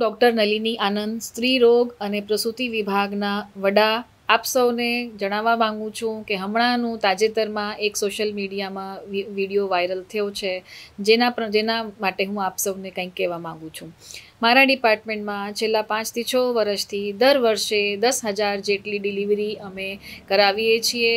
doctor Nalini આનંદ સ્ત્રી રોગ અને પ્રસૂતિ વિભાગના વડા આપ સૌને જણાવવા માગું છું કે હમણાંનું તાજેતરમાં એક સોશિયલ મીડિયામાં વિડીયો વાયરલ થયો છે જેના જેના માટે હું આપ સૌને કંઈક કહેવા માગું છું મારા ડિપાર્ટમેન્ટમાં છેલ્લા પાંચથી છ વર્ષથી દર વર્ષે દસ હજાર જેટલી ડિલિવરી અમે કરાવીએ છીએ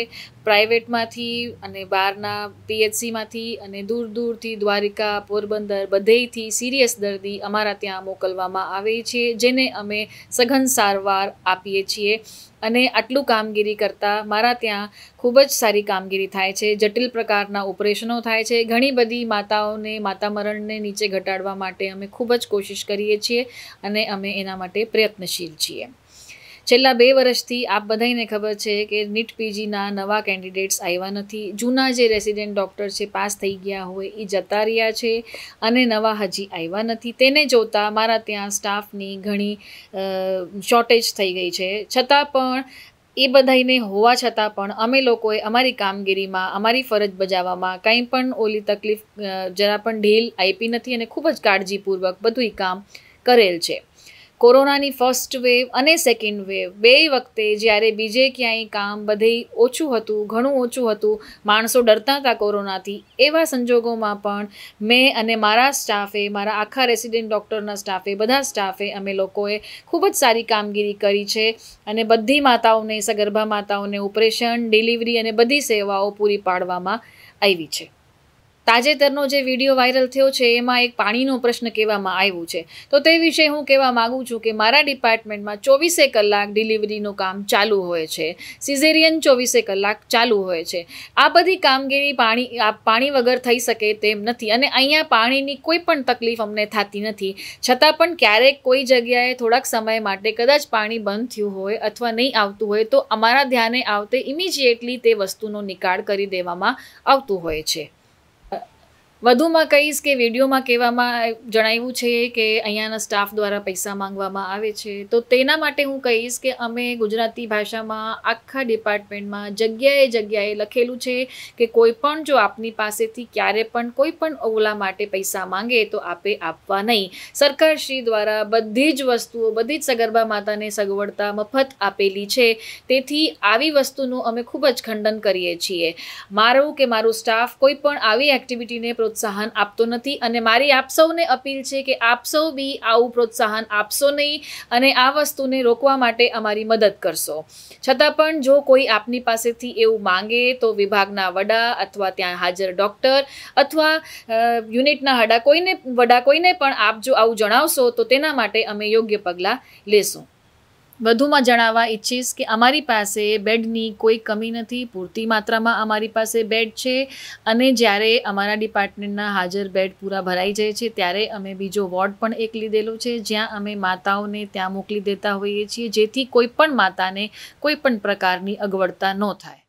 પ્રાઇવેટમાંથી અને બહારના પીએચસીમાંથી અને દૂર દૂરથી દ્વારિકા પોરબંદર બધેથી સિરિયસ દર્દી અમારા ત્યાં મોકલવામાં આવે છે જેને અમે સઘન સારવાર આપીએ છીએ અને આટલું કામગીરી કરતાં મારા ત્યાં ખૂબ જ સારી કામગીરી થાય છે જટિલ પ્રકારના ઓપરેશનો થાય છે ઘણી બધી માતાઓને માતામરણને નીચે ઘટાડવા માટે અમે ખૂબ જ કોશિશ કરીએ છીએ અને અમે એના માટે પ્રયત્નશીલ છીએ છેલ્લા બે વર્ષથી આપ બધાને ખબર છે કે નીટ પીજીના નવા કેન્ડિડેટ્સ આવ્યા નથી જૂના જે રેસિડેન્ટ ડૉક્ટર છે પાસ થઈ ગયા હોય એ જતા રહ્યા છે અને નવા હજી આવ્યા નથી તેને જોતાં મારા ત્યાં સ્ટાફની ઘણી શોર્ટેજ થઈ ગઈ છે છતાં પણ એ બધાઈને હોવા છતાં પણ અમે લોકોએ અમારી કામગીરીમાં અમારી ફરજ બજાવવામાં કંઈ પણ ઓલી તકલીફ જરા પણ ઢીલ આપી નથી અને ખૂબ જ કાળજીપૂર્વક બધું કામ કરેલ છે કોરોનાની ફર્સ્ટ વેવ અને સેકન્ડ વેવ બે વખતે જ્યારે બીજે ક્યાંય કામ બધે ઓછું હતું ઘણું ઓછું હતું માણસો ડરતા હતા કોરોનાથી એવા સંજોગોમાં પણ મેં અને મારા સ્ટાફે મારા આખા રેસિડેન્ટ ડૉક્ટરના સ્ટાફે બધા સ્ટાફે અમે લોકોએ ખૂબ જ સારી કામગીરી કરી છે અને બધી માતાઓને સગર્ભા માતાઓને ઓપરેશન ડિલિવરી અને બધી સેવાઓ પૂરી પાડવામાં આવી છે તાજેતરનો જે વિડીયો વાયરલ થયો છે એમાં એક પાણીનો પ્રશ્ન કહેવામાં આવ્યું છે તો તે વિશે હું કહેવા માંગુ છું કે મારા ડિપાર્ટમેન્ટમાં ચોવીસે કલાક ડિલિવરીનું કામ ચાલુ હોય છે સિઝેરિયન ચોવીસે કલાક ચાલુ હોય છે આ બધી કામગીરી પાણી પાણી વગર થઈ શકે તેમ નથી અને અહીંયા પાણીની કોઈ પણ તકલીફ અમને થતી નથી છતાં પણ ક્યારેક કોઈ જગ્યાએ થોડાક સમય માટે કદાચ પાણી બંધ થયું હોય અથવા નહીં આવતું હોય તો અમારા ધ્યાને આવતે ઇમિજિએટલી તે વસ્તુનો નિકાળ કરી દેવામાં આવતું હોય છે વધુમાં કહીશ કે વિડીયોમાં કહેવામાં જણાવ્યું છે કે અહીંયાના સ્ટાફ દ્વારા પૈસા માંગવામાં આવે છે તો તેના માટે હું કહીશ કે અમે ગુજરાતી ભાષામાં આખા ડિપાર્ટમેન્ટમાં જગ્યાએ જગ્યાએ લખેલું છે કે કોઈ પણ જો આપની પાસેથી ક્યારે પણ કોઈ પણ ઓલા માટે પૈસા માંગે તો આપે આપવા નહીં સરકારશ્રી દ્વારા બધી જ વસ્તુઓ બધી જ સગર્ભા માતાને સગવડતા મફત આપેલી છે તેથી આવી વસ્તુનું અમે ખૂબ જ ખંડન કરીએ છીએ મારું કે મારું સ્ટાફ કોઈ પણ આવી એક્ટિવિટીને પ્રોત્સાહન પ્રોત્સાહન આપતો નથી અને મારી આપ સૌને અપીલ છે કે આપ સૌ બી આવું પ્રોત્સાહન આપશો નહીં અને આ વસ્તુને રોકવા માટે અમારી મદદ કરશો છતાં પણ જો કોઈ આપની પાસેથી એવું માંગે તો વિભાગના વડા અથવા ત્યાં હાજર ડૉક્ટર અથવા યુનિટના હડા કોઈને વડા કોઈને પણ આપ જો આવું જણાવશો તો તેના માટે અમે યોગ્ય પગલાં લેશું વધુમાં જણાવવા ઈચ્છીશ કે અમારી પાસે બેડની કોઈ કમી નથી પૂરતી માત્રામાં અમારી પાસે બેડ છે અને જ્યારે અમારા ડિપાર્ટમેન્ટના હાજર બેડ પૂરા ભરાઈ જાય છે ત્યારે અમે બીજો વોર્ડ પણ એક લીધેલો છે જ્યાં અમે માતાઓને ત્યાં મોકલી દેતા હોઈએ છીએ જેથી કોઈ પણ માતાને કોઈ પણ પ્રકારની અગવડતા ન થાય